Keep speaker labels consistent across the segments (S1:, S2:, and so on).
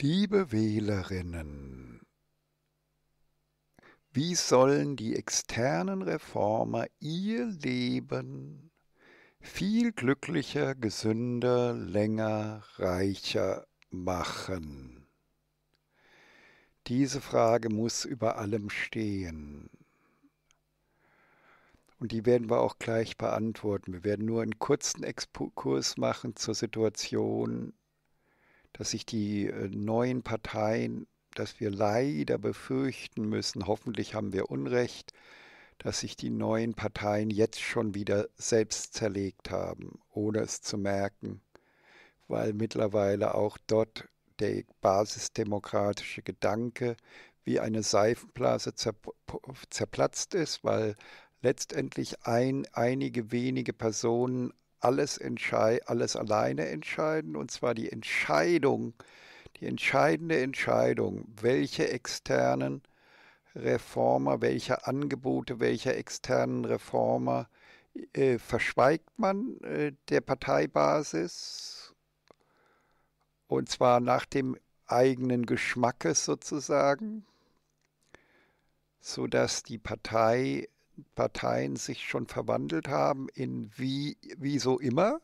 S1: Liebe Wählerinnen, wie sollen die externen Reformer ihr Leben viel glücklicher, gesünder, länger, reicher machen? Diese Frage muss über allem stehen. Und die werden wir auch gleich beantworten. Wir werden nur einen kurzen Exkurs machen zur Situation dass sich die äh, neuen Parteien, dass wir leider befürchten müssen, hoffentlich haben wir Unrecht, dass sich die neuen Parteien jetzt schon wieder selbst zerlegt haben, ohne es zu merken, weil mittlerweile auch dort der basisdemokratische Gedanke wie eine Seifenblase zerplatzt ist, weil letztendlich ein, einige wenige Personen alles, alles alleine entscheiden und zwar die Entscheidung, die entscheidende Entscheidung, welche externen Reformer, welche Angebote, welche externen Reformer äh, verschweigt man äh, der Parteibasis und zwar nach dem eigenen Geschmackes sozusagen, sodass die Partei Parteien sich schon verwandelt haben in wie, wie so immer.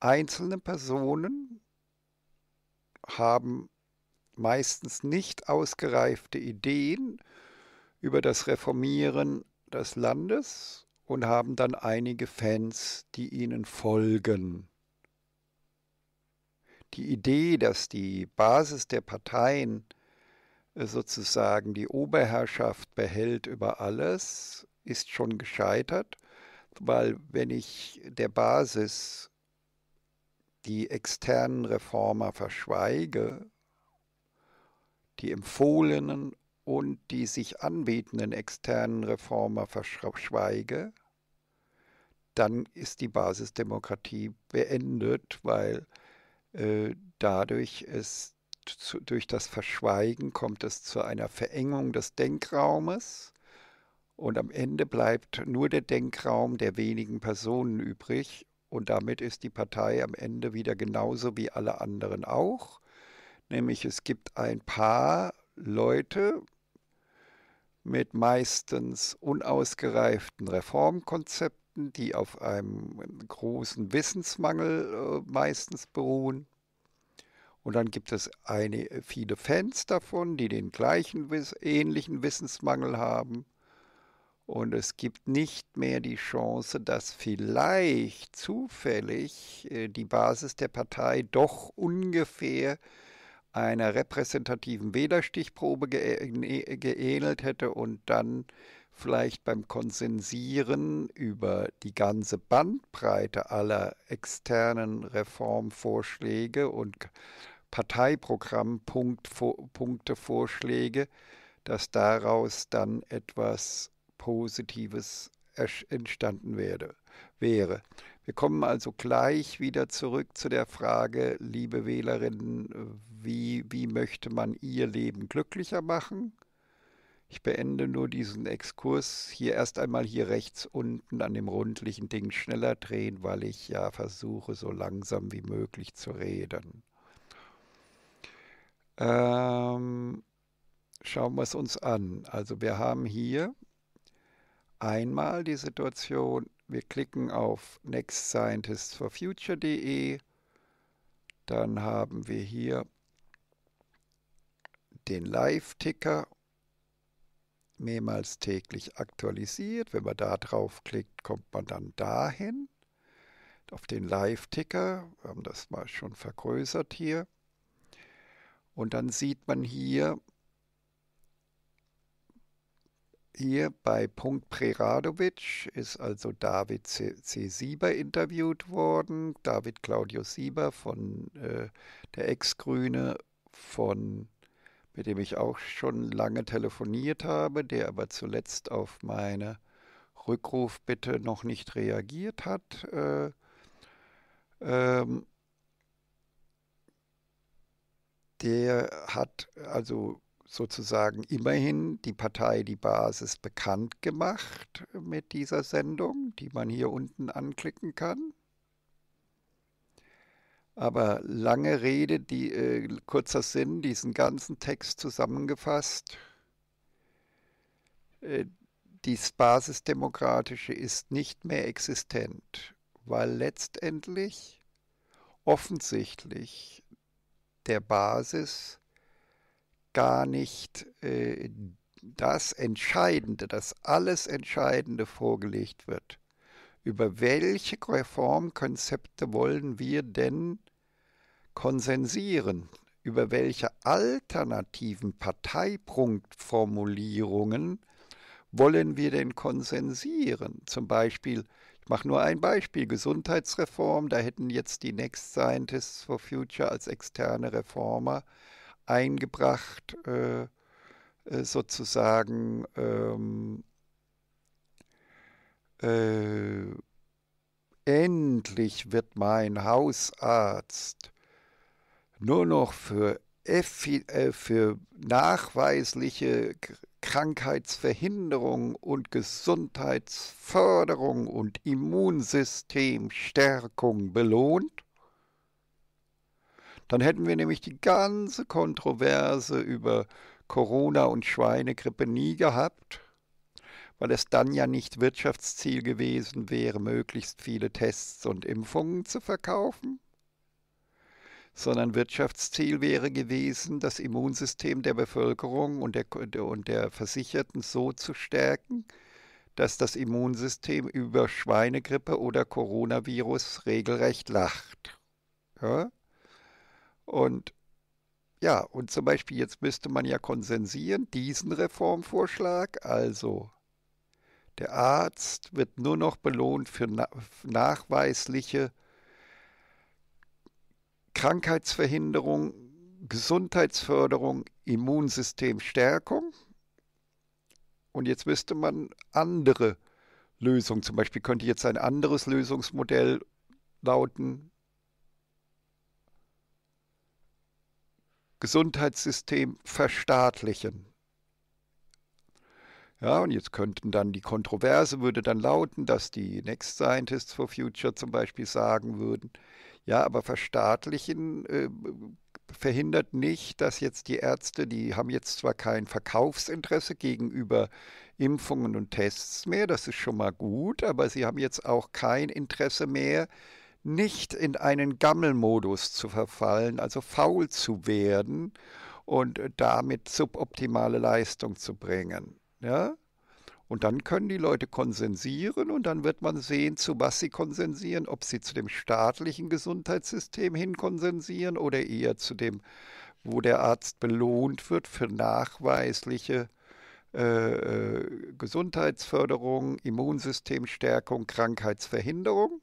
S1: Einzelne Personen haben meistens nicht ausgereifte Ideen über das Reformieren des Landes und haben dann einige Fans, die ihnen folgen. Die Idee, dass die Basis der Parteien sozusagen die Oberherrschaft behält über alles, ist schon gescheitert, weil wenn ich der Basis die externen Reformer verschweige, die empfohlenen und die sich anbietenden externen Reformer verschweige, dann ist die Basisdemokratie beendet, weil äh, dadurch es zu, durch das Verschweigen kommt es zu einer Verengung des Denkraumes und am Ende bleibt nur der Denkraum der wenigen Personen übrig und damit ist die Partei am Ende wieder genauso wie alle anderen auch. Nämlich es gibt ein paar Leute mit meistens unausgereiften Reformkonzepten, die auf einem großen Wissensmangel äh, meistens beruhen und dann gibt es eine, äh, viele Fans davon, die den gleichen, ähnlichen Wissensmangel haben. Und es gibt nicht mehr die Chance, dass vielleicht zufällig äh, die Basis der Partei doch ungefähr einer repräsentativen Wählerstichprobe äh, ne, geähnelt hätte und dann vielleicht beim Konsensieren über die ganze Bandbreite aller externen Reformvorschläge und Parteiprogrammpunkte, Vorschläge, dass daraus dann etwas Positives entstanden werde, wäre. Wir kommen also gleich wieder zurück zu der Frage, liebe Wählerinnen, wie, wie möchte man ihr Leben glücklicher machen? Ich beende nur diesen Exkurs hier erst einmal hier rechts unten an dem rundlichen Ding schneller drehen, weil ich ja versuche, so langsam wie möglich zu reden. Ähm, schauen wir es uns an. Also wir haben hier einmal die Situation, wir klicken auf nextscientistsforfuture.de, dann haben wir hier den Live-Ticker mehrmals täglich aktualisiert. Wenn man da draufklickt, kommt man dann dahin, auf den Live-Ticker. Wir haben das mal schon vergrößert hier. Und dann sieht man hier, hier bei Punkt Preradovic ist also David C. Sieber interviewt worden. David Claudio Sieber von äh, der Ex-Grüne von mit dem ich auch schon lange telefoniert habe, der aber zuletzt auf meine Rückrufbitte noch nicht reagiert hat. Äh, ähm, der hat also sozusagen immerhin die Partei Die Basis bekannt gemacht mit dieser Sendung, die man hier unten anklicken kann. Aber lange Rede, die, äh, kurzer Sinn, diesen ganzen Text zusammengefasst. Äh, dies Basisdemokratische ist nicht mehr existent, weil letztendlich offensichtlich der Basis gar nicht äh, das Entscheidende, das alles Entscheidende vorgelegt wird. Über welche Reformkonzepte wollen wir denn konsensieren? Über welche alternativen Parteipunktformulierungen wollen wir denn konsensieren? Zum Beispiel mache nur ein Beispiel, Gesundheitsreform, da hätten jetzt die Next Scientists for Future als externe Reformer eingebracht, äh, äh sozusagen ähm, äh, endlich wird mein Hausarzt nur noch für, äh, für nachweisliche Krankheitsverhinderung und Gesundheitsförderung und Immunsystemstärkung belohnt, dann hätten wir nämlich die ganze Kontroverse über Corona und Schweinegrippe nie gehabt, weil es dann ja nicht Wirtschaftsziel gewesen wäre, möglichst viele Tests und Impfungen zu verkaufen sondern Wirtschaftsziel wäre gewesen, das Immunsystem der Bevölkerung und der, und der Versicherten so zu stärken, dass das Immunsystem über Schweinegrippe oder Coronavirus regelrecht lacht. Ja? Und ja, und zum Beispiel jetzt müsste man ja konsensieren, diesen Reformvorschlag, also der Arzt wird nur noch belohnt für nachweisliche Krankheitsverhinderung, Gesundheitsförderung, Immunsystemstärkung. Und jetzt müsste man andere Lösungen, zum Beispiel könnte jetzt ein anderes Lösungsmodell lauten, Gesundheitssystem verstaatlichen. Ja, und jetzt könnten dann die Kontroverse würde dann lauten, dass die Next Scientists for Future zum Beispiel sagen würden, ja, aber verstaatlichen äh, verhindert nicht, dass jetzt die Ärzte, die haben jetzt zwar kein Verkaufsinteresse gegenüber Impfungen und Tests mehr, das ist schon mal gut, aber sie haben jetzt auch kein Interesse mehr, nicht in einen Gammelmodus zu verfallen, also faul zu werden und äh, damit suboptimale Leistung zu bringen. Ja? Und dann können die Leute konsensieren und dann wird man sehen, zu was sie konsensieren, ob sie zu dem staatlichen Gesundheitssystem hin konsensieren oder eher zu dem, wo der Arzt belohnt wird für nachweisliche äh, äh Gesundheitsförderung, Immunsystemstärkung, Krankheitsverhinderung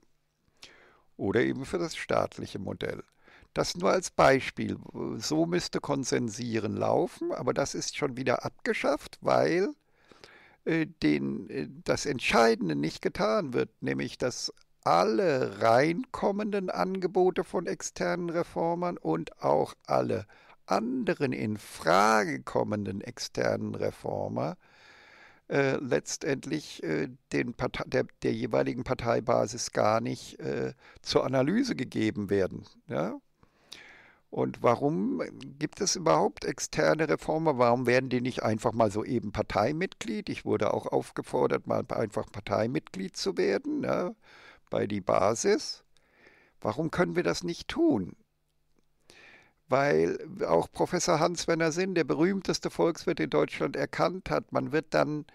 S1: oder eben für das staatliche Modell. Das nur als Beispiel. So müsste Konsensieren laufen, aber das ist schon wieder abgeschafft, weil äh, den, äh, das Entscheidende nicht getan wird, nämlich dass alle reinkommenden Angebote von externen Reformern und auch alle anderen in Frage kommenden externen Reformer äh, letztendlich äh, den Partei, der, der, jeweiligen Parteibasis gar nicht äh, zur Analyse gegeben werden. Ja? Und warum gibt es überhaupt externe Reformer? Warum werden die nicht einfach mal so eben Parteimitglied? Ich wurde auch aufgefordert, mal einfach Parteimitglied zu werden ne, bei die Basis. Warum können wir das nicht tun? Weil auch Professor Hans-Werner Sinn, der berühmteste Volkswirt in Deutschland, erkannt hat, man wird dann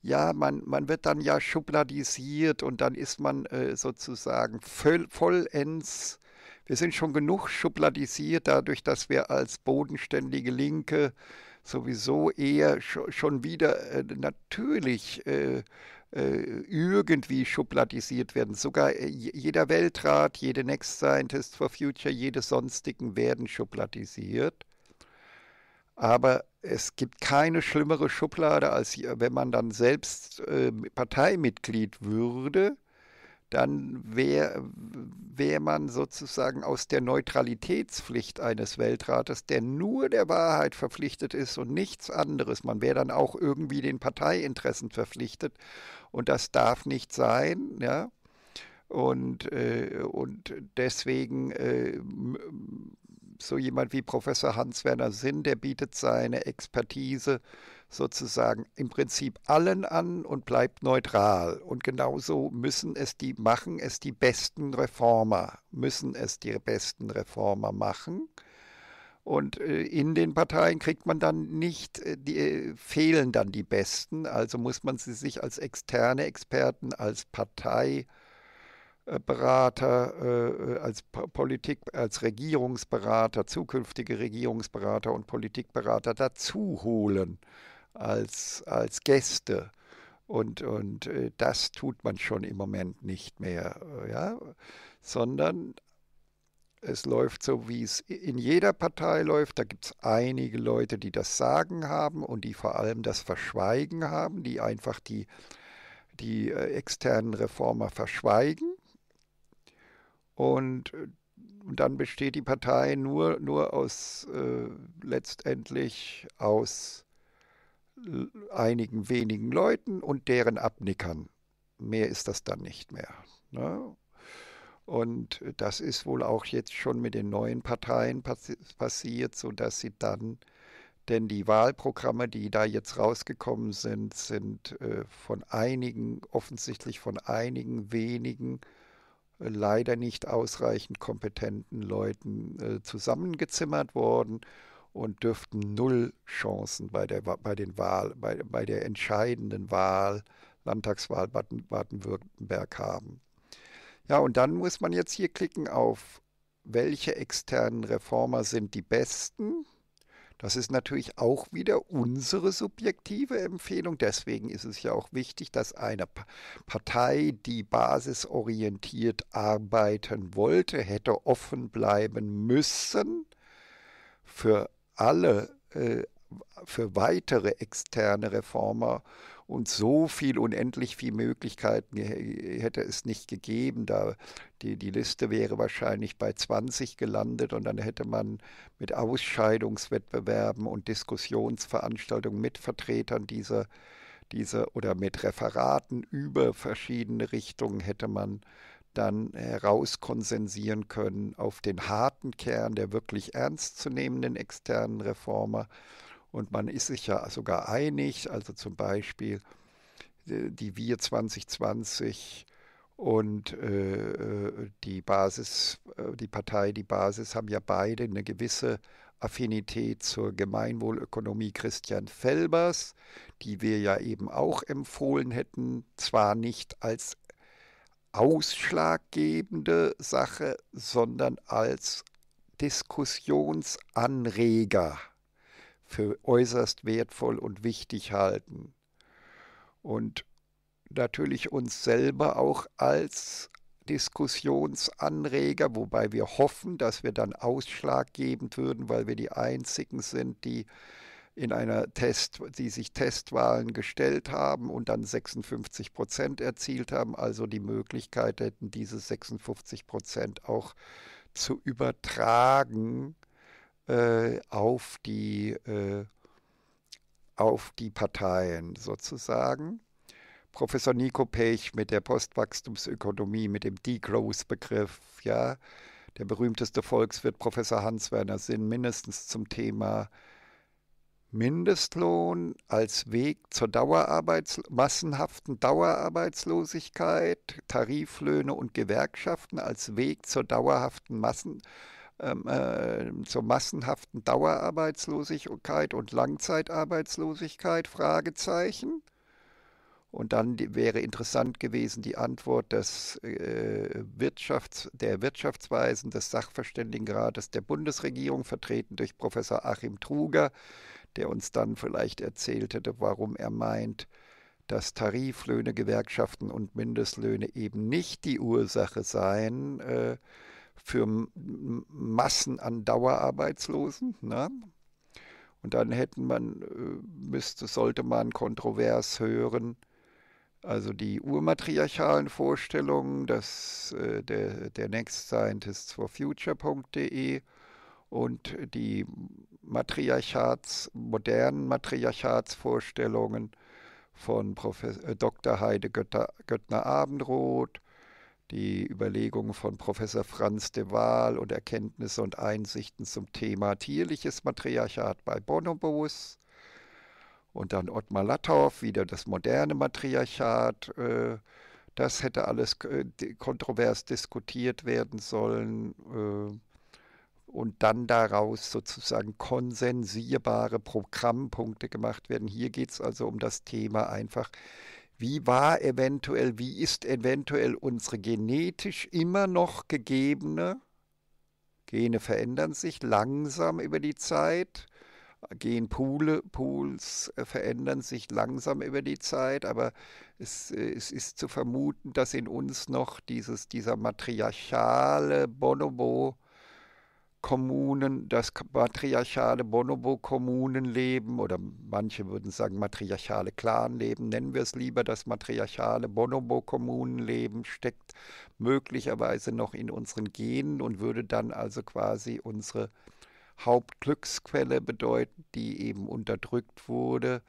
S1: ja, man, man wird dann ja schubladisiert und dann ist man äh, sozusagen voll, vollends wir sind schon genug schubladisiert dadurch, dass wir als bodenständige Linke sowieso eher schon wieder äh, natürlich äh, äh irgendwie schubladisiert werden. Sogar äh, jeder Weltrat, jede Next Scientist for Future, jede sonstigen werden schubladisiert. Aber es gibt keine schlimmere Schublade, als äh, wenn man dann selbst Parteimitglied würde dann wäre wär man sozusagen aus der Neutralitätspflicht eines Weltrates, der nur der Wahrheit verpflichtet ist und nichts anderes. Man wäre dann auch irgendwie den Parteiinteressen verpflichtet und das darf nicht sein. Ja? Und, äh, und deswegen äh, so jemand wie Professor Hans-Werner Sinn, der bietet seine Expertise äh, sozusagen im Prinzip allen an und bleibt neutral. Und genauso müssen es die machen, es die besten Reformer, müssen es die besten Reformer machen. Und äh, in den Parteien kriegt man dann nicht, äh, die, äh, fehlen dann die Besten. Also muss man sie sich als externe Experten, als Parteiberater, als Politik, als Regierungsberater, zukünftige Regierungsberater und Politikberater dazu holen als, als Gäste. Und, und äh, das tut man schon im Moment nicht mehr, äh, ja? sondern es läuft so, wie es in jeder Partei läuft. Da gibt es einige Leute, die das Sagen haben und die vor allem das Verschweigen haben, die einfach die, die äh, externen Reformer verschweigen. Und, und dann besteht die Partei nur, nur aus äh, letztendlich aus einigen wenigen Leuten und deren Abnickern. Mehr ist das dann nicht mehr. Ne? Und das ist wohl auch jetzt schon mit den neuen Parteien passi passiert, sodass sie dann, denn die Wahlprogramme, die da jetzt rausgekommen sind, sind äh, von einigen, offensichtlich von einigen wenigen, äh, leider nicht ausreichend kompetenten Leuten äh, zusammengezimmert worden und dürften null Chancen bei der, bei den Wahl, bei, bei der entscheidenden Wahl, Landtagswahl Baden-Württemberg haben. Ja, und dann muss man jetzt hier klicken auf, welche externen Reformer sind die besten. Das ist natürlich auch wieder unsere subjektive Empfehlung. Deswegen ist es ja auch wichtig, dass eine Partei, die basisorientiert arbeiten wollte, hätte offen bleiben müssen für alle äh, für weitere externe Reformer und so viel unendlich viel Möglichkeiten hätte es nicht gegeben. Da die, die Liste wäre wahrscheinlich bei 20 gelandet und dann hätte man mit Ausscheidungswettbewerben und Diskussionsveranstaltungen mit Vertretern dieser, dieser oder mit Referaten über verschiedene Richtungen hätte man dann herauskonsensieren können auf den harten Kern der wirklich ernstzunehmenden externen Reformer. Und man ist sich ja sogar einig, also zum Beispiel äh, die Wir 2020 und äh, äh, die Basis, die Partei, die Basis haben ja beide eine gewisse Affinität zur Gemeinwohlökonomie Christian Felbers, die wir ja eben auch empfohlen hätten, zwar nicht als ausschlaggebende Sache, sondern als Diskussionsanreger für äußerst wertvoll und wichtig halten. Und natürlich uns selber auch als Diskussionsanreger, wobei wir hoffen, dass wir dann ausschlaggebend würden, weil wir die Einzigen sind, die in einer Test, die sich Testwahlen gestellt haben und dann 56 Prozent erzielt haben, also die Möglichkeit hätten, diese 56 Prozent auch zu übertragen äh, auf die äh, auf die Parteien sozusagen. Professor Nico Pech mit der Postwachstumsökonomie, mit dem Degrowth-Begriff, ja. Der berühmteste Volkswirt Professor Hans-Werner Sinn mindestens zum Thema Mindestlohn als Weg zur Dauerarbeits massenhaften Dauerarbeitslosigkeit, Tariflöhne und Gewerkschaften als Weg zur dauerhaften Massen, ähm, äh, zur massenhaften Dauerarbeitslosigkeit und Langzeitarbeitslosigkeit? Fragezeichen. Und dann wäre interessant gewesen die Antwort des, äh, Wirtschafts-, der Wirtschaftsweisen des Sachverständigenrates der Bundesregierung, vertreten durch Professor Achim Truger, der uns dann vielleicht erzählt hätte, warum er meint, dass Tariflöhne, Gewerkschaften und Mindestlöhne eben nicht die Ursache seien äh, für Massen an Dauerarbeitslosen. Ne? Und dann hätten man, äh, müsste, sollte man kontrovers hören, also die urmatriarchalen Vorstellungen, das, äh, der, der Next Scientists for Future.de und die Matriarchats, modernen Matriarchatsvorstellungen von Professor, äh, Dr. Heide Göttner-Abendroth, die Überlegungen von Professor Franz de Waal und Erkenntnisse und Einsichten zum Thema tierliches Matriarchat bei Bonobos. Und dann Ottmar Latthoff, wieder das moderne Matriarchat. Äh, das hätte alles äh, kontrovers diskutiert werden sollen. Äh, und dann daraus sozusagen konsensierbare Programmpunkte gemacht werden. Hier geht es also um das Thema einfach, wie war eventuell, wie ist eventuell unsere genetisch immer noch gegebene, Gene verändern sich langsam über die Zeit, Genpools Pools äh, verändern sich langsam über die Zeit, aber es, äh, es ist zu vermuten, dass in uns noch dieses, dieser matriarchale Bonobo, Kommunen, das matriarchale Bonobo-Kommunenleben oder manche würden sagen matriarchale Clanleben, nennen wir es lieber, das matriarchale Bonobo-Kommunenleben steckt möglicherweise noch in unseren Genen und würde dann also quasi unsere Hauptglücksquelle bedeuten, die eben unterdrückt wurde,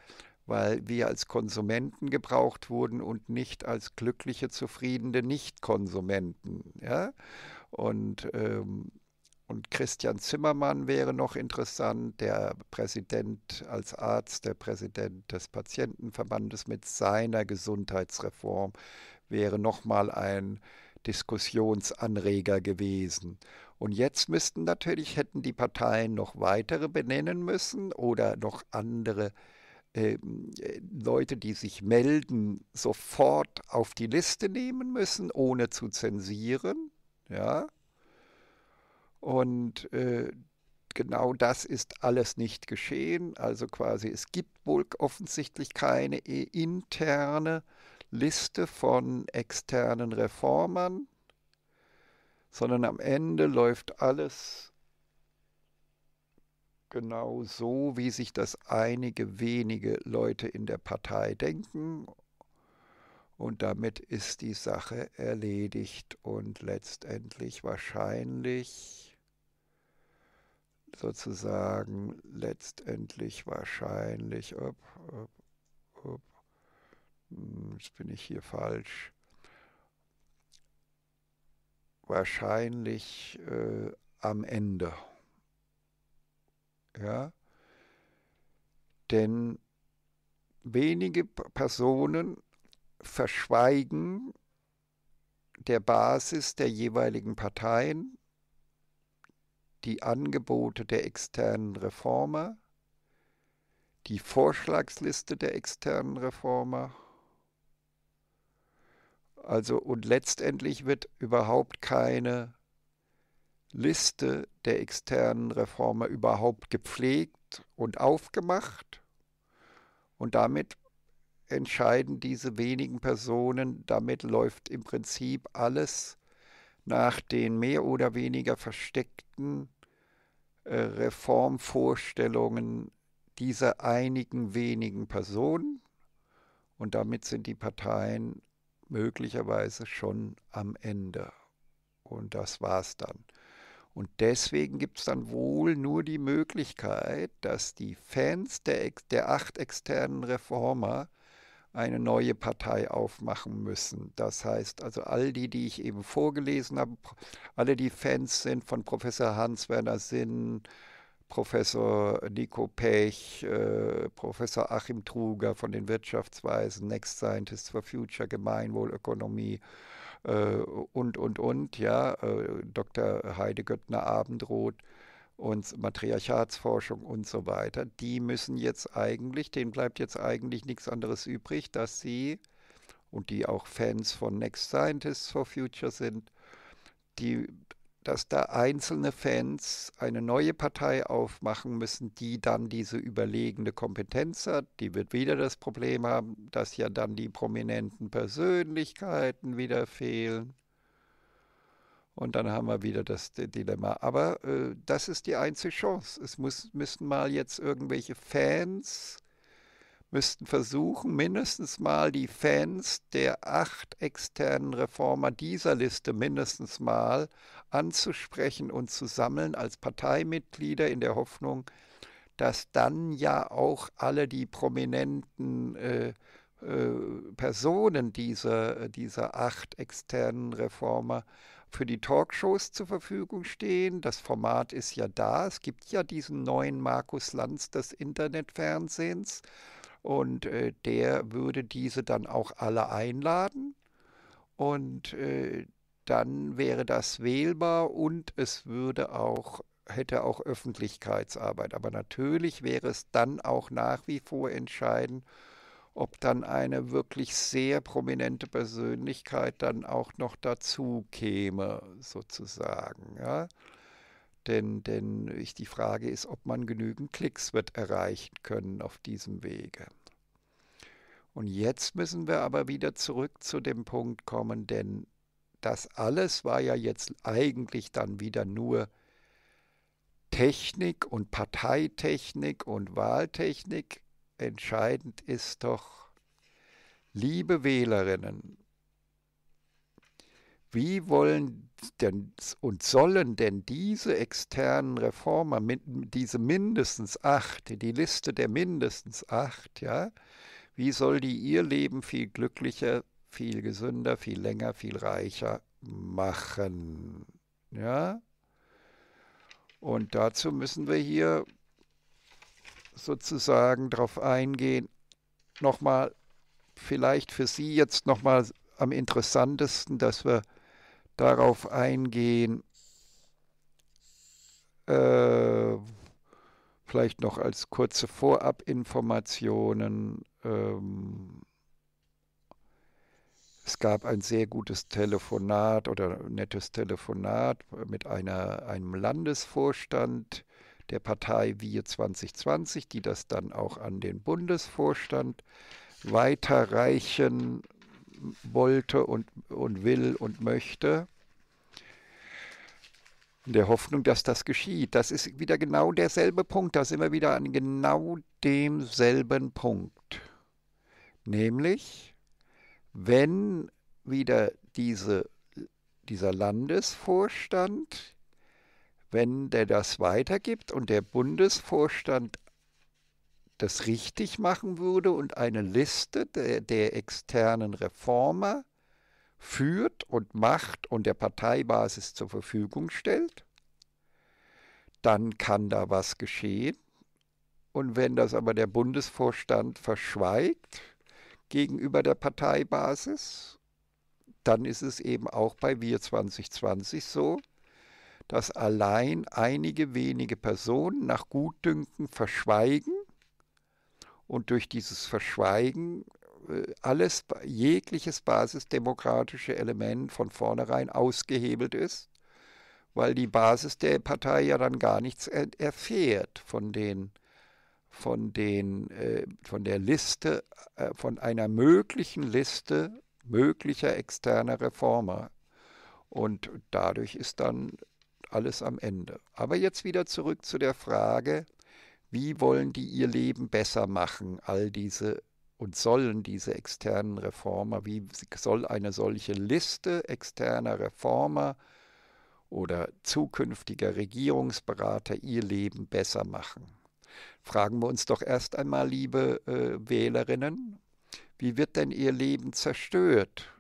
S1: weil wir als Konsumenten gebraucht wurden und nicht als glückliche, zufriedene Nicht-Konsumenten. Ja? Und ähm, und Christian Zimmermann wäre noch interessant, der Präsident als Arzt, der Präsident des Patientenverbandes mit seiner Gesundheitsreform wäre nochmal ein Diskussionsanreger gewesen. Und jetzt müssten natürlich, hätten die Parteien noch weitere benennen müssen oder noch andere äh, Leute, die sich melden, sofort auf die Liste nehmen müssen, ohne zu zensieren. Ja, und äh, genau das ist alles nicht geschehen. Also quasi, es gibt wohl offensichtlich keine äh, interne Liste von externen Reformern, sondern am Ende läuft alles genau so, wie sich das einige wenige Leute in der Partei denken. Und damit ist die Sache erledigt und letztendlich wahrscheinlich sozusagen letztendlich wahrscheinlich, ob, ob, ob, hm, jetzt bin ich hier falsch, wahrscheinlich äh, am Ende. Ja, denn wenige Personen verschweigen der Basis der jeweiligen Parteien die Angebote der externen Reformer, die Vorschlagsliste der externen Reformer. Also und letztendlich wird überhaupt keine Liste der externen Reformer überhaupt gepflegt und aufgemacht. Und damit entscheiden diese wenigen Personen, damit läuft im Prinzip alles nach den mehr oder weniger versteckten äh, Reformvorstellungen dieser einigen wenigen Personen. Und damit sind die Parteien möglicherweise schon am Ende. Und das war's dann. Und deswegen gibt es dann wohl nur die Möglichkeit, dass die Fans der, der acht externen Reformer eine neue Partei aufmachen müssen. Das heißt also all die, die ich eben vorgelesen habe, alle die Fans sind von Professor Hans-Werner Sinn, Professor Nico Pech, äh, Professor Achim Truger von den Wirtschaftsweisen, Next Scientists for Future, Gemeinwohlökonomie äh, und, und, und, ja, äh, Dr. Heide Göttner Abendroth und Matriarchatsforschung und so weiter, die müssen jetzt eigentlich, denen bleibt jetzt eigentlich nichts anderes übrig, dass sie, und die auch Fans von Next Scientists for Future sind, die, dass da einzelne Fans eine neue Partei aufmachen müssen, die dann diese überlegene Kompetenz hat. Die wird wieder das Problem haben, dass ja dann die prominenten Persönlichkeiten wieder fehlen. Und dann haben wir wieder das Dilemma. Aber äh, das ist die einzige Chance. Es muss, müssen mal jetzt irgendwelche Fans, müssten versuchen, mindestens mal die Fans der acht externen Reformer dieser Liste mindestens mal anzusprechen und zu sammeln als Parteimitglieder in der Hoffnung, dass dann ja auch alle die prominenten äh, äh, Personen dieser, dieser acht externen Reformer für die Talkshows zur Verfügung stehen. Das Format ist ja da. Es gibt ja diesen neuen Markus Lanz des Internetfernsehens und äh, der würde diese dann auch alle einladen und äh, dann wäre das wählbar und es würde auch hätte auch Öffentlichkeitsarbeit. Aber natürlich wäre es dann auch nach wie vor entscheidend, ob dann eine wirklich sehr prominente Persönlichkeit dann auch noch dazu käme, sozusagen. Ja? Denn, denn ich, die Frage ist, ob man genügend Klicks wird erreichen können auf diesem Wege. Und jetzt müssen wir aber wieder zurück zu dem Punkt kommen, denn das alles war ja jetzt eigentlich dann wieder nur Technik und Parteitechnik und Wahltechnik entscheidend ist doch, liebe Wählerinnen, wie wollen denn und sollen denn diese externen Reformer, diese mindestens acht, die Liste der mindestens acht, ja, wie soll die ihr Leben viel glücklicher, viel gesünder, viel länger, viel reicher machen? Ja? Und dazu müssen wir hier sozusagen darauf eingehen. Nochmal, vielleicht für Sie jetzt nochmal am interessantesten, dass wir darauf eingehen, äh, vielleicht noch als kurze Vorabinformationen. Ähm, es gab ein sehr gutes Telefonat oder nettes Telefonat mit einer, einem Landesvorstand der Partei Wir 2020, die das dann auch an den Bundesvorstand weiterreichen wollte und, und will und möchte. In der Hoffnung, dass das geschieht. Das ist wieder genau derselbe Punkt. Da sind wir wieder an genau demselben Punkt. Nämlich, wenn wieder diese, dieser Landesvorstand wenn der das weitergibt und der Bundesvorstand das richtig machen würde und eine Liste der, der externen Reformer führt und macht und der Parteibasis zur Verfügung stellt, dann kann da was geschehen. Und wenn das aber der Bundesvorstand verschweigt gegenüber der Parteibasis, dann ist es eben auch bei Wir 2020 so, dass allein einige wenige Personen nach Gutdünken verschweigen und durch dieses Verschweigen äh, alles, jegliches basisdemokratische Element von vornherein ausgehebelt ist, weil die Basis der Partei ja dann gar nichts erfährt von den von den äh, von der Liste äh, von einer möglichen Liste möglicher externer Reformer und dadurch ist dann alles am Ende. Aber jetzt wieder zurück zu der Frage, wie wollen die ihr Leben besser machen, all diese und sollen diese externen Reformer, wie soll eine solche Liste externer Reformer oder zukünftiger Regierungsberater ihr Leben besser machen? Fragen wir uns doch erst einmal, liebe äh, Wählerinnen, wie wird denn ihr Leben zerstört?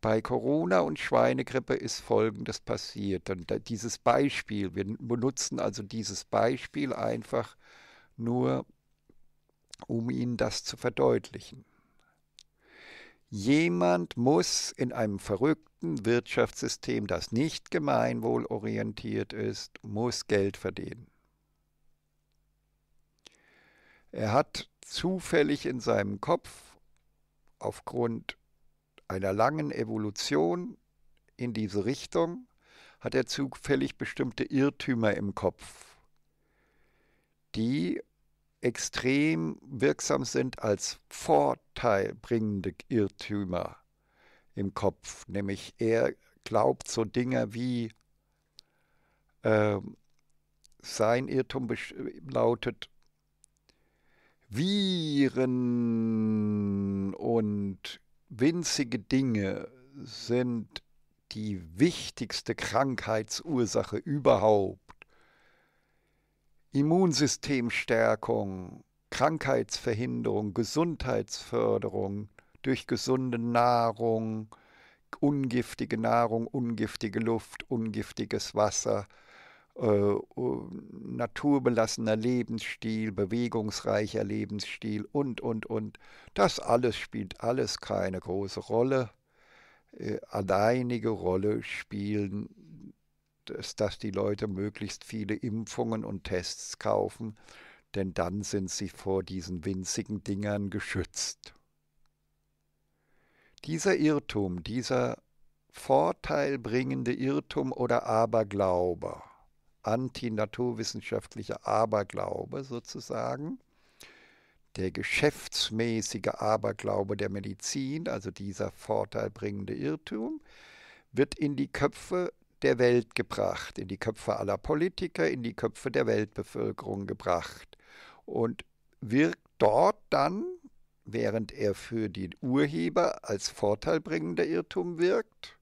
S1: Bei Corona und Schweinegrippe ist Folgendes passiert. Dann dieses Beispiel, wir benutzen also dieses Beispiel einfach nur, um Ihnen das zu verdeutlichen. Jemand muss in einem verrückten Wirtschaftssystem, das nicht gemeinwohlorientiert ist, muss Geld verdienen. Er hat zufällig in seinem Kopf aufgrund einer langen Evolution in diese Richtung hat er zufällig bestimmte Irrtümer im Kopf, die extrem wirksam sind als vorteilbringende Irrtümer im Kopf. Nämlich er glaubt so Dinge wie, äh, sein Irrtum lautet, Viren und winzige Dinge sind die wichtigste Krankheitsursache überhaupt. Immunsystemstärkung, Krankheitsverhinderung, Gesundheitsförderung durch gesunde Nahrung, ungiftige Nahrung, ungiftige Luft, ungiftiges Wasser – äh, naturbelassener Lebensstil, bewegungsreicher Lebensstil und, und, und. Das alles spielt alles keine große Rolle. Äh, alleinige Rolle spielen, dass, dass die Leute möglichst viele Impfungen und Tests kaufen, denn dann sind sie vor diesen winzigen Dingern geschützt. Dieser Irrtum, dieser vorteilbringende Irrtum oder Aberglaube, antinaturwissenschaftlicher Aberglaube sozusagen, der geschäftsmäßige Aberglaube der Medizin, also dieser vorteilbringende Irrtum, wird in die Köpfe der Welt gebracht, in die Köpfe aller Politiker, in die Köpfe der Weltbevölkerung gebracht und wirkt dort dann, während er für die Urheber als vorteilbringender Irrtum wirkt,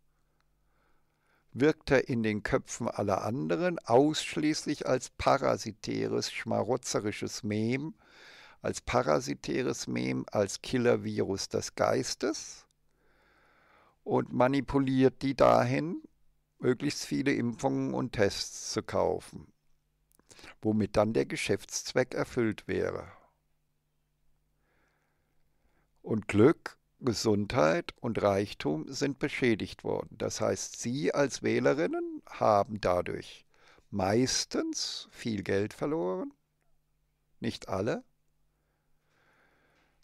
S1: wirkt er in den Köpfen aller anderen ausschließlich als parasitäres, schmarotzerisches Mem, als parasitäres Mem, als Killervirus des Geistes und manipuliert die dahin, möglichst viele Impfungen und Tests zu kaufen, womit dann der Geschäftszweck erfüllt wäre. Und Glück Gesundheit und Reichtum sind beschädigt worden. Das heißt, Sie als Wählerinnen haben dadurch meistens viel Geld verloren, nicht alle.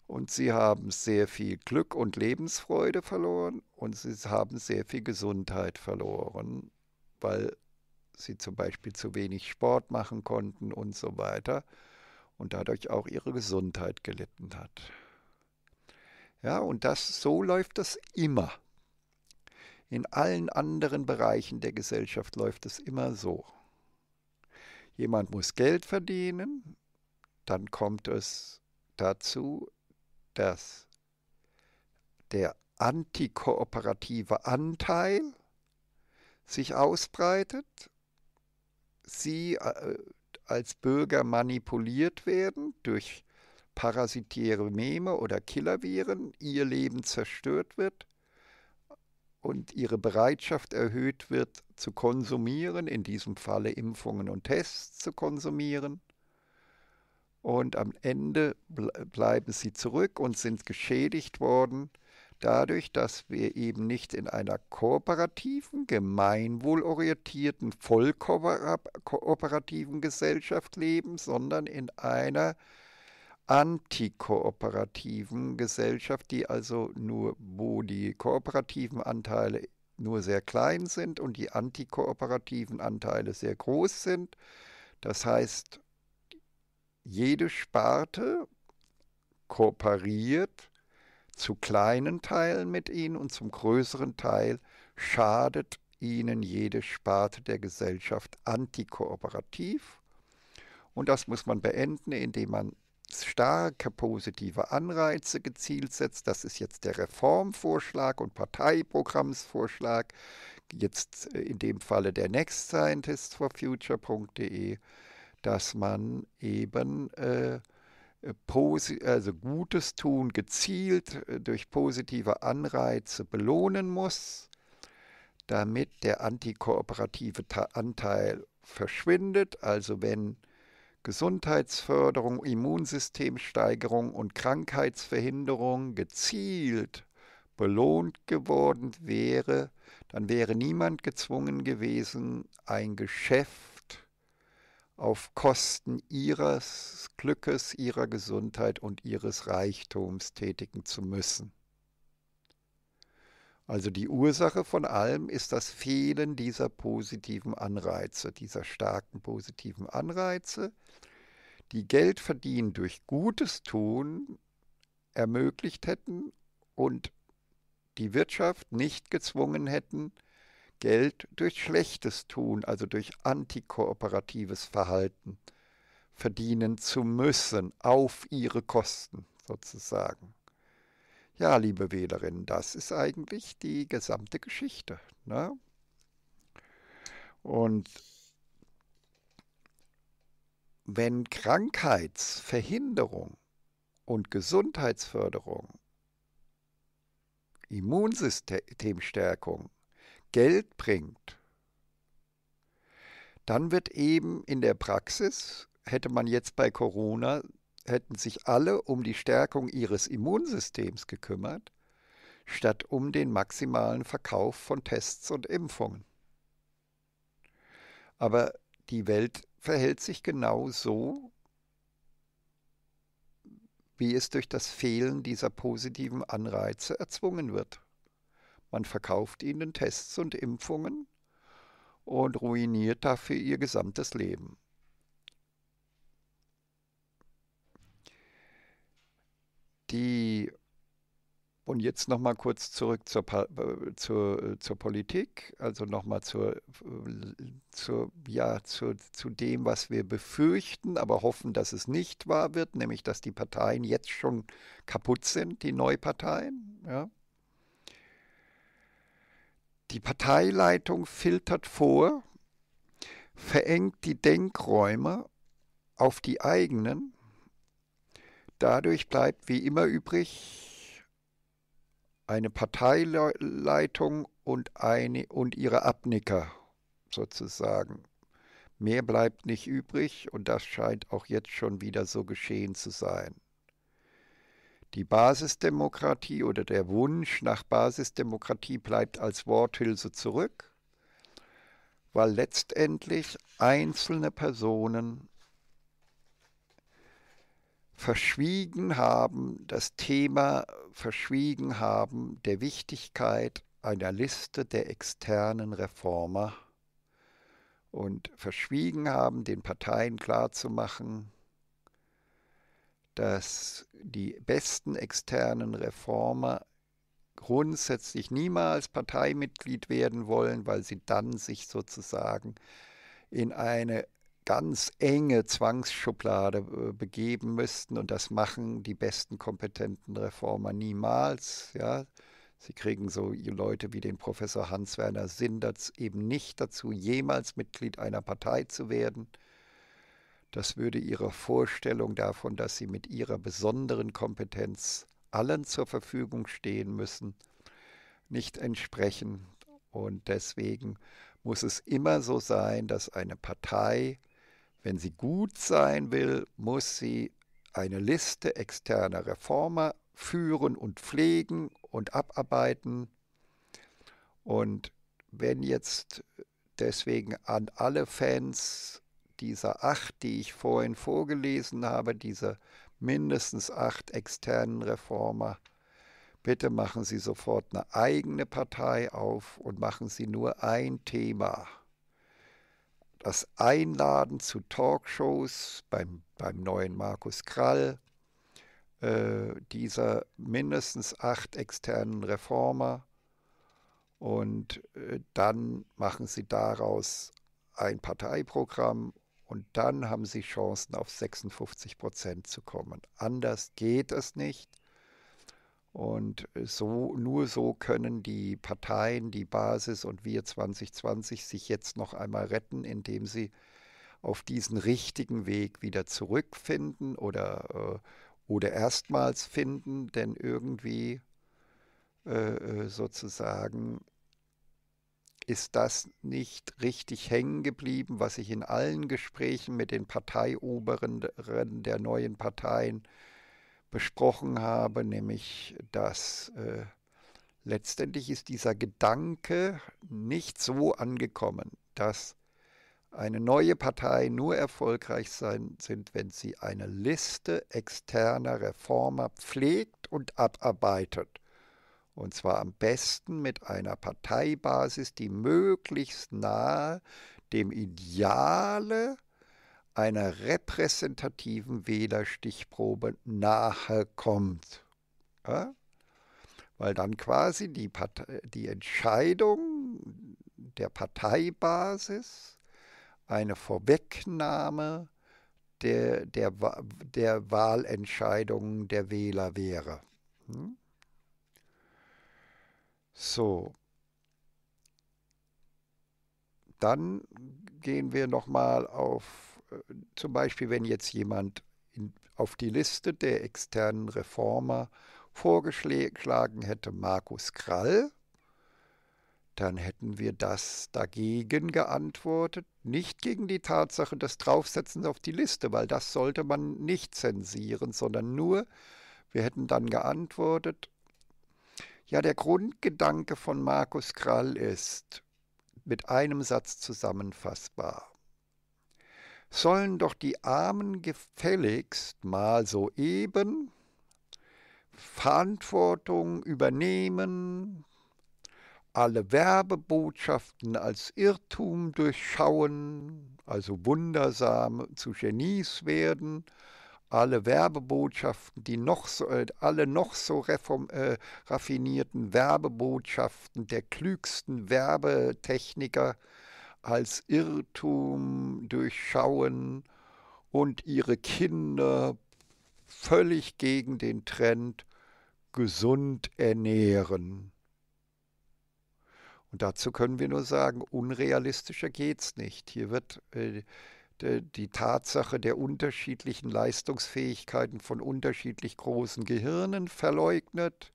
S1: Und Sie haben sehr viel Glück und Lebensfreude verloren und Sie haben sehr viel Gesundheit verloren, weil Sie zum Beispiel zu wenig Sport machen konnten und so weiter und dadurch auch Ihre Gesundheit gelitten hat. Ja, und das, so läuft das immer. In allen anderen Bereichen der Gesellschaft läuft es immer so. Jemand muss Geld verdienen, dann kommt es dazu, dass der antikooperative Anteil sich ausbreitet, sie äh, als Bürger manipuliert werden durch parasitäre Meme oder Killerviren ihr Leben zerstört wird und ihre Bereitschaft erhöht wird zu konsumieren, in diesem Falle Impfungen und Tests zu konsumieren. Und am Ende bleiben sie zurück und sind geschädigt worden dadurch, dass wir eben nicht in einer kooperativen, gemeinwohlorientierten, vollkooperativen Gesellschaft leben, sondern in einer antikooperativen Gesellschaft, die also nur, wo die kooperativen Anteile nur sehr klein sind und die antikooperativen Anteile sehr groß sind. Das heißt, jede Sparte kooperiert zu kleinen Teilen mit ihnen und zum größeren Teil schadet ihnen jede Sparte der Gesellschaft antikooperativ. Und das muss man beenden, indem man starke positive Anreize gezielt setzt. Das ist jetzt der Reformvorschlag und Parteiprogrammsvorschlag, jetzt äh, in dem Falle der Next Scientist for Future.de, dass man eben äh, also Gutes tun gezielt äh, durch positive Anreize belohnen muss, damit der antikooperative Anteil verschwindet. Also wenn Gesundheitsförderung, Immunsystemsteigerung und Krankheitsverhinderung gezielt belohnt geworden wäre, dann wäre niemand gezwungen gewesen, ein Geschäft auf Kosten ihres Glückes, ihrer Gesundheit und ihres Reichtums tätigen zu müssen. Also die Ursache von allem ist das Fehlen dieser positiven Anreize, dieser starken positiven Anreize, die Geld verdienen durch gutes Tun ermöglicht hätten und die Wirtschaft nicht gezwungen hätten, Geld durch schlechtes Tun, also durch antikooperatives Verhalten verdienen zu müssen, auf ihre Kosten sozusagen. Ja, liebe Wählerin, das ist eigentlich die gesamte Geschichte. Ne? Und wenn Krankheitsverhinderung und Gesundheitsförderung, Immunsystemstärkung Geld bringt, dann wird eben in der Praxis, hätte man jetzt bei Corona hätten sich alle um die Stärkung ihres Immunsystems gekümmert, statt um den maximalen Verkauf von Tests und Impfungen. Aber die Welt verhält sich genau so, wie es durch das Fehlen dieser positiven Anreize erzwungen wird. Man verkauft ihnen Tests und Impfungen und ruiniert dafür ihr gesamtes Leben. die und jetzt nochmal kurz zurück zur, zur, zur Politik, also nochmal zur, zur, ja, zu, zu dem, was wir befürchten, aber hoffen, dass es nicht wahr wird, nämlich dass die Parteien jetzt schon kaputt sind, die Neuparteien. Ja. Die Parteileitung filtert vor, verengt die Denkräume auf die eigenen Dadurch bleibt wie immer übrig eine Parteileitung und, eine, und ihre Abnicker sozusagen. Mehr bleibt nicht übrig und das scheint auch jetzt schon wieder so geschehen zu sein. Die Basisdemokratie oder der Wunsch nach Basisdemokratie bleibt als Worthülse zurück, weil letztendlich einzelne Personen verschwiegen haben, das Thema verschwiegen haben der Wichtigkeit einer Liste der externen Reformer und verschwiegen haben, den Parteien klarzumachen, dass die besten externen Reformer grundsätzlich niemals Parteimitglied werden wollen, weil sie dann sich sozusagen in eine ganz enge Zwangsschublade äh, begeben müssten und das machen die besten kompetenten Reformer niemals. Ja. Sie kriegen so Leute wie den Professor Hans-Werner Sinders eben nicht dazu, jemals Mitglied einer Partei zu werden. Das würde ihrer Vorstellung davon, dass sie mit ihrer besonderen Kompetenz allen zur Verfügung stehen müssen, nicht entsprechen. Und deswegen muss es immer so sein, dass eine Partei wenn sie gut sein will, muss sie eine Liste externer Reformer führen und pflegen und abarbeiten. Und wenn jetzt deswegen an alle Fans dieser acht, die ich vorhin vorgelesen habe, diese mindestens acht externen Reformer, bitte machen Sie sofort eine eigene Partei auf und machen Sie nur ein Thema das Einladen zu Talkshows beim, beim neuen Markus Krall, äh, dieser mindestens acht externen Reformer. Und äh, dann machen sie daraus ein Parteiprogramm und dann haben sie Chancen auf 56 Prozent zu kommen. Anders geht es nicht. Und äh, so, nur so können die Parteien, die Basis und wir 2020 sich jetzt noch einmal retten, indem sie auf diesen richtigen Weg wieder zurückfinden oder, äh, oder erstmals finden, denn irgendwie äh, sozusagen ist das nicht richtig hängen geblieben, was ich in allen Gesprächen mit den Parteioberen der neuen Parteien äh, besprochen habe, nämlich dass äh, letztendlich ist dieser Gedanke nicht so angekommen, dass eine neue Partei nur erfolgreich sein sind, wenn sie eine Liste externer Reformer pflegt und abarbeitet. Und zwar am besten mit einer Parteibasis, die möglichst nahe dem Ideale einer repräsentativen Wählerstichprobe nahe kommt. Ja? Weil dann quasi die, Partei, die Entscheidung der Parteibasis eine Vorwegnahme der, der, der Wahlentscheidungen der Wähler wäre. Hm? So. Dann gehen wir nochmal auf zum Beispiel, wenn jetzt jemand in, auf die Liste der externen Reformer vorgeschlagen hätte Markus Krall, dann hätten wir das dagegen geantwortet, nicht gegen die Tatsache des Draufsetzens auf die Liste, weil das sollte man nicht zensieren, sondern nur, wir hätten dann geantwortet, ja, der Grundgedanke von Markus Krall ist mit einem Satz zusammenfassbar sollen doch die Armen gefälligst mal soeben Verantwortung übernehmen, alle Werbebotschaften als Irrtum durchschauen, also wundersam zu Genies werden, alle Werbebotschaften, die noch so, äh, alle noch so reform, äh, raffinierten Werbebotschaften der klügsten Werbetechniker äh, als Irrtum durchschauen und ihre Kinder völlig gegen den Trend gesund ernähren. Und dazu können wir nur sagen, unrealistischer geht es nicht. Hier wird äh, die Tatsache der unterschiedlichen Leistungsfähigkeiten von unterschiedlich großen Gehirnen verleugnet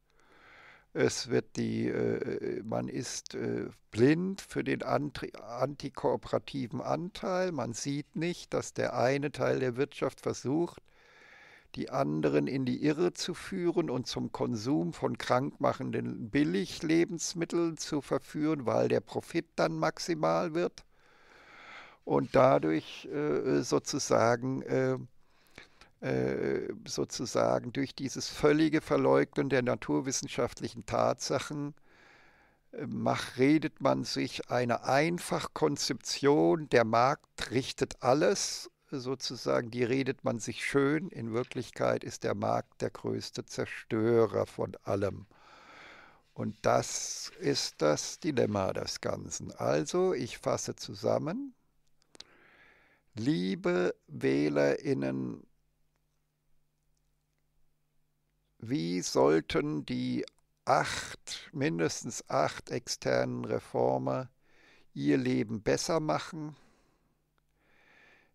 S1: es wird die, äh, äh, man ist äh, blind für den Antri antikooperativen Anteil. Man sieht nicht, dass der eine Teil der Wirtschaft versucht, die anderen in die Irre zu führen und zum Konsum von krankmachenden Billiglebensmitteln zu verführen, weil der Profit dann maximal wird und dadurch äh, äh sozusagen äh, äh, sozusagen durch dieses völlige Verleugnen der naturwissenschaftlichen Tatsachen äh, mach, redet man sich eine einfach Konzeption, der Markt richtet alles, sozusagen, die redet man sich schön, in Wirklichkeit ist der Markt der größte Zerstörer von allem. Und das ist das Dilemma des Ganzen. Also, ich fasse zusammen. Liebe Wählerinnen wie sollten die acht, mindestens acht externen Reformer ihr Leben besser machen,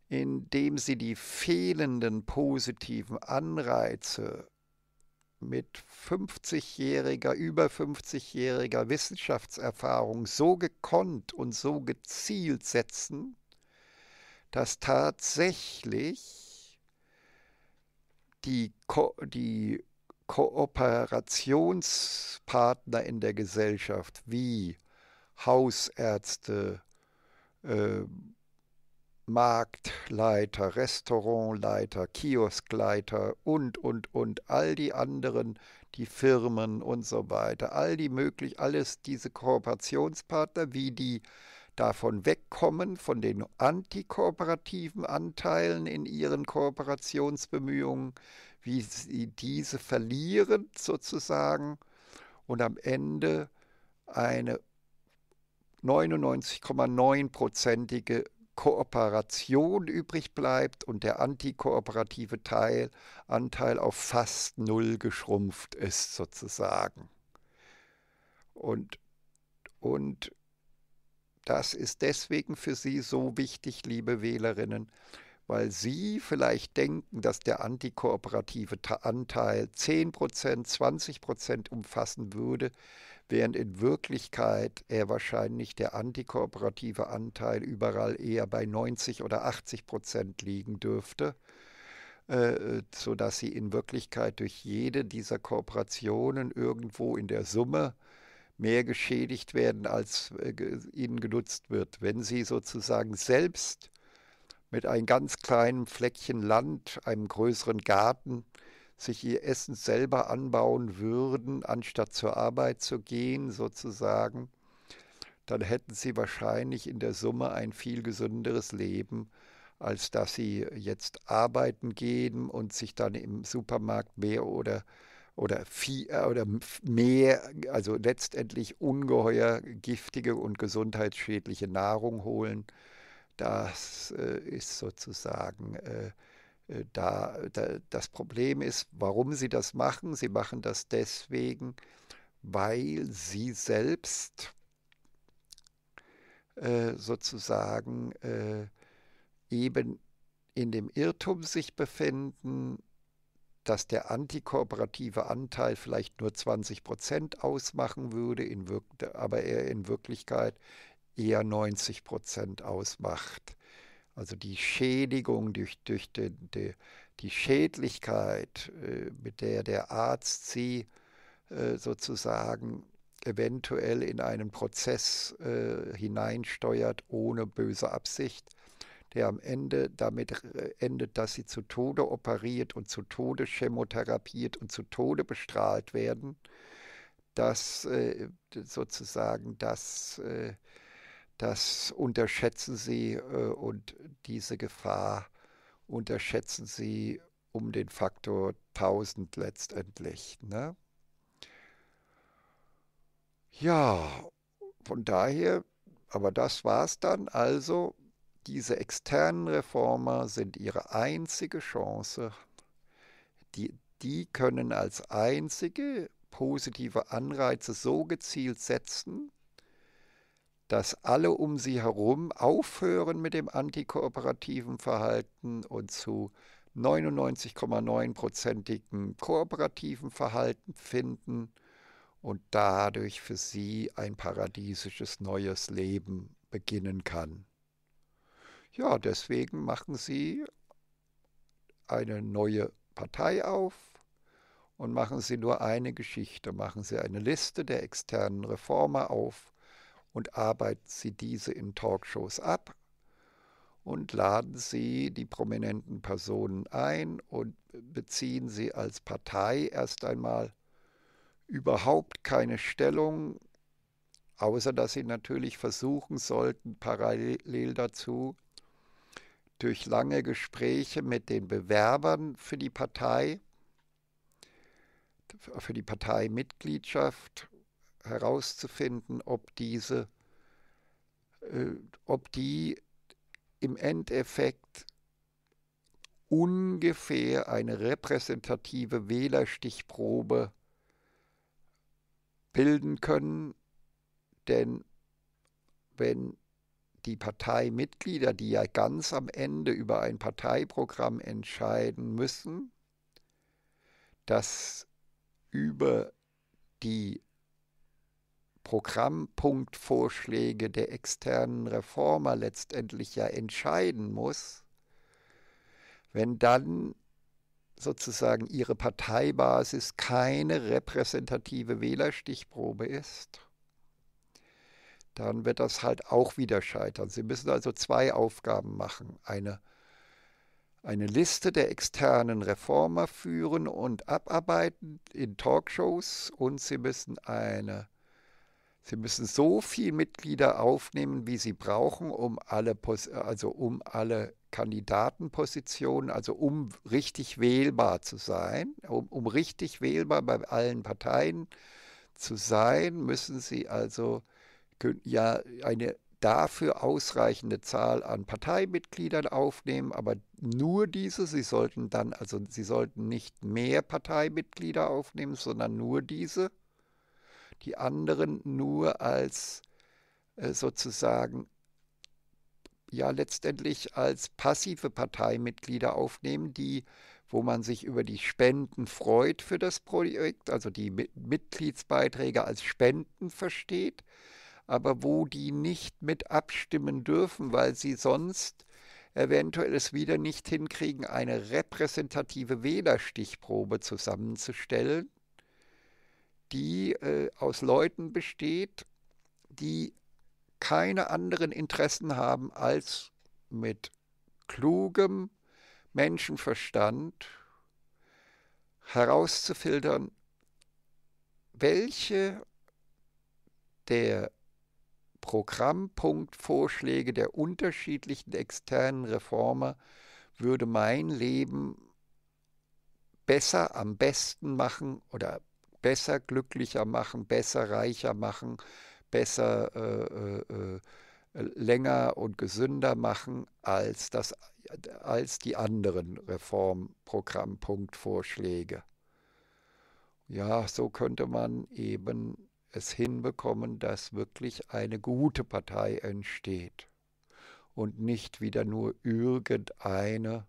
S1: indem sie die fehlenden positiven Anreize mit 50-jähriger, über 50-jähriger Wissenschaftserfahrung so gekonnt und so gezielt setzen, dass tatsächlich die, die Kooperationspartner in der Gesellschaft wie Hausärzte, äh, Marktleiter, Restaurantleiter, Kioskleiter und, und, und, all die anderen, die Firmen und so weiter, all die möglich, alles diese Kooperationspartner, wie die davon wegkommen, von den antikooperativen Anteilen in ihren Kooperationsbemühungen, wie sie diese verlieren sozusagen und am Ende eine 99,9-prozentige Kooperation übrig bleibt und der antikooperative Teil, Anteil auf fast null geschrumpft ist sozusagen. Und, und das ist deswegen für Sie so wichtig, liebe Wählerinnen, weil Sie vielleicht denken, dass der antikooperative Anteil 10%, 20% umfassen würde, während in Wirklichkeit er wahrscheinlich der antikooperative Anteil überall eher bei 90 oder 80 liegen dürfte, äh, sodass sie in Wirklichkeit durch jede dieser Kooperationen irgendwo in der Summe mehr geschädigt werden, als äh, ihnen genutzt wird. Wenn sie sozusagen selbst mit einem ganz kleinen Fleckchen Land, einem größeren Garten, sich ihr Essen selber anbauen würden, anstatt zur Arbeit zu gehen sozusagen, dann hätten sie wahrscheinlich in der Summe ein viel gesünderes Leben, als dass sie jetzt arbeiten gehen und sich dann im Supermarkt mehr oder oder viel äh, oder mehr, also letztendlich ungeheuer giftige und gesundheitsschädliche Nahrung holen das äh, ist sozusagen äh, äh, da, da, das Problem ist, warum sie das machen. Sie machen das deswegen, weil sie selbst sozusagen eben in dem Irrtum sich befinden, dass der antikooperative Anteil vielleicht nur 20 Prozent ausmachen würde, aber er in Wirklichkeit eher 90 Prozent ausmacht. Also die Schädigung durch, durch die, die, die Schädlichkeit, äh, mit der der Arzt sie äh, sozusagen eventuell in einen Prozess äh, hineinsteuert ohne böse Absicht, der am Ende damit endet, dass sie zu Tode operiert und zu Tode chemotherapiert und zu Tode bestrahlt werden, dass sozusagen das das unterschätzen sie äh, und diese Gefahr unterschätzen sie um den Faktor 1000 letztendlich. Ne? Ja, von daher, aber das war's dann. Also, diese externen Reformer sind ihre einzige Chance. Die, die können als einzige positive Anreize so gezielt setzen, dass alle um sie herum aufhören mit dem antikooperativen Verhalten und zu 99,9-prozentigen kooperativen Verhalten finden und dadurch für sie ein paradiesisches neues Leben beginnen kann. Ja, deswegen machen sie eine neue Partei auf und machen sie nur eine Geschichte, machen sie eine Liste der externen Reformer auf und arbeiten Sie diese in Talkshows ab und laden Sie die prominenten Personen ein und beziehen Sie als Partei erst einmal überhaupt keine Stellung, außer dass Sie natürlich versuchen sollten, parallel dazu durch lange Gespräche mit den Bewerbern für die Partei, für die Parteimitgliedschaft herauszufinden, ob diese, äh, ob die im Endeffekt ungefähr eine repräsentative Wählerstichprobe bilden können, denn wenn die Parteimitglieder, die ja ganz am Ende über ein Parteiprogramm entscheiden müssen, das über die Programmpunktvorschläge der externen Reformer letztendlich ja entscheiden muss, wenn dann sozusagen ihre Parteibasis keine repräsentative Wählerstichprobe ist, dann wird das halt auch wieder scheitern. Sie müssen also zwei Aufgaben machen. Eine, eine Liste der externen Reformer führen und abarbeiten in Talkshows und Sie müssen eine Sie müssen so viele Mitglieder aufnehmen, wie Sie brauchen, um alle, also um alle Kandidatenpositionen, also um richtig wählbar zu sein, um, um richtig wählbar bei allen Parteien zu sein, müssen Sie also ja eine dafür ausreichende Zahl an Parteimitgliedern aufnehmen, aber nur diese. Sie sollten dann, also Sie sollten nicht mehr Parteimitglieder aufnehmen, sondern nur diese die anderen nur als äh, sozusagen ja letztendlich als passive Parteimitglieder aufnehmen, die wo man sich über die Spenden freut für das Projekt, also die Mitgliedsbeiträge als Spenden versteht, aber wo die nicht mit abstimmen dürfen, weil sie sonst eventuell es wieder nicht hinkriegen, eine repräsentative Wählerstichprobe zusammenzustellen die äh, aus Leuten besteht, die keine anderen Interessen haben, als mit klugem Menschenverstand herauszufiltern, welche der Programmpunktvorschläge der unterschiedlichen externen Reformer würde mein Leben besser, am besten machen oder besser glücklicher machen, besser reicher machen, besser äh, äh, äh, länger und gesünder machen als, das, als die anderen Reformprogrammpunktvorschläge. Ja, so könnte man eben es hinbekommen, dass wirklich eine gute Partei entsteht und nicht wieder nur irgendeine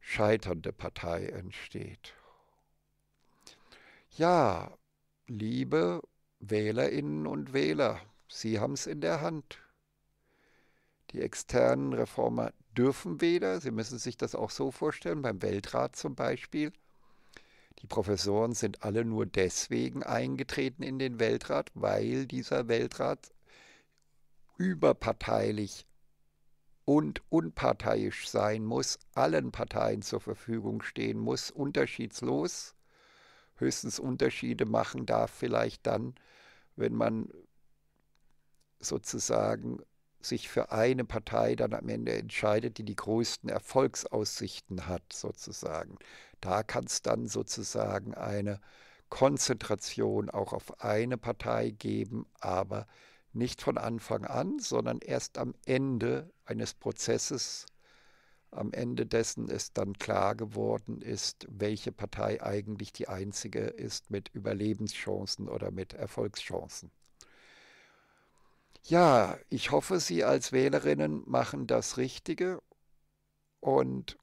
S1: scheiternde Partei entsteht. Ja, liebe Wählerinnen und Wähler, Sie haben es in der Hand. Die externen Reformer dürfen weder, Sie müssen sich das auch so vorstellen, beim Weltrat zum Beispiel, die Professoren sind alle nur deswegen eingetreten in den Weltrat, weil dieser Weltrat überparteilich und unparteiisch sein muss, allen Parteien zur Verfügung stehen muss, unterschiedslos höchstens Unterschiede machen darf, vielleicht dann, wenn man sozusagen sich für eine Partei dann am Ende entscheidet, die die größten Erfolgsaussichten hat, sozusagen. Da kann es dann sozusagen eine Konzentration auch auf eine Partei geben, aber nicht von Anfang an, sondern erst am Ende eines Prozesses am Ende dessen es dann klar geworden ist, welche Partei eigentlich die einzige ist mit Überlebenschancen oder mit Erfolgschancen. Ja, ich hoffe, Sie als Wählerinnen machen das Richtige und,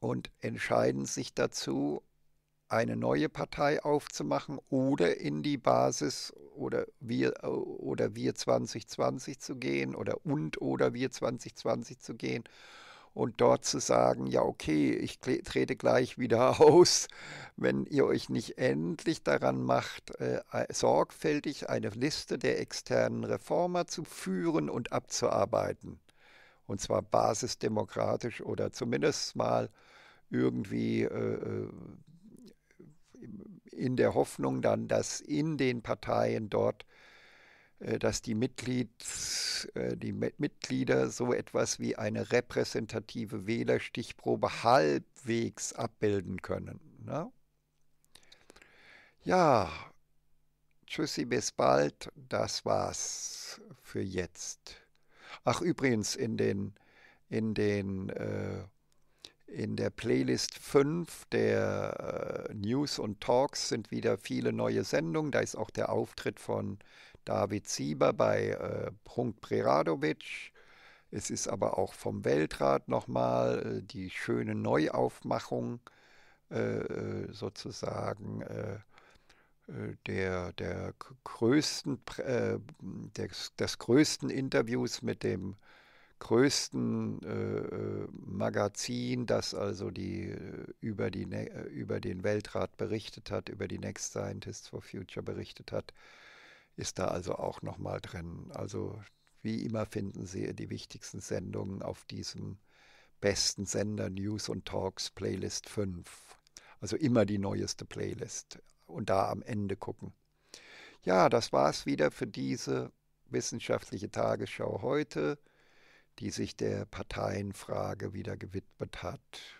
S1: und entscheiden sich dazu, eine neue Partei aufzumachen oder in die Basis oder wir oder wir 2020 zu gehen oder und oder wir 2020 zu gehen und dort zu sagen, ja okay, ich trete gleich wieder aus, wenn ihr euch nicht endlich daran macht, äh, äh, sorgfältig eine Liste der externen Reformer zu führen und abzuarbeiten. Und zwar basisdemokratisch oder zumindest mal irgendwie äh, äh in der Hoffnung dann, dass in den Parteien dort äh, dass die, Mitglieds, äh, die Mitglieder so etwas wie eine repräsentative Wählerstichprobe halbwegs abbilden können. Ne? Ja, tschüssi, bis bald. Das war's für jetzt. Ach, übrigens, in den, in den, äh, in der Playlist 5 der äh, News und Talks sind wieder viele neue Sendungen. Da ist auch der Auftritt von David Sieber bei äh, Prunk Preradovic. Es ist aber auch vom Weltrat nochmal äh, die schöne Neuaufmachung äh, äh sozusagen äh, äh, der, der größten, des, des, größten Interviews mit dem größten äh, Magazin, das also die, über, die, ne, über den Weltrat berichtet hat, über die Next Scientists for Future berichtet hat, ist da also auch nochmal drin. Also wie immer finden Sie die wichtigsten Sendungen auf diesem besten Sender News und Talks Playlist 5. Also immer die neueste Playlist und da am Ende gucken. Ja, das war's wieder für diese wissenschaftliche Tagesschau heute, die sich der Parteienfrage wieder gewidmet hat.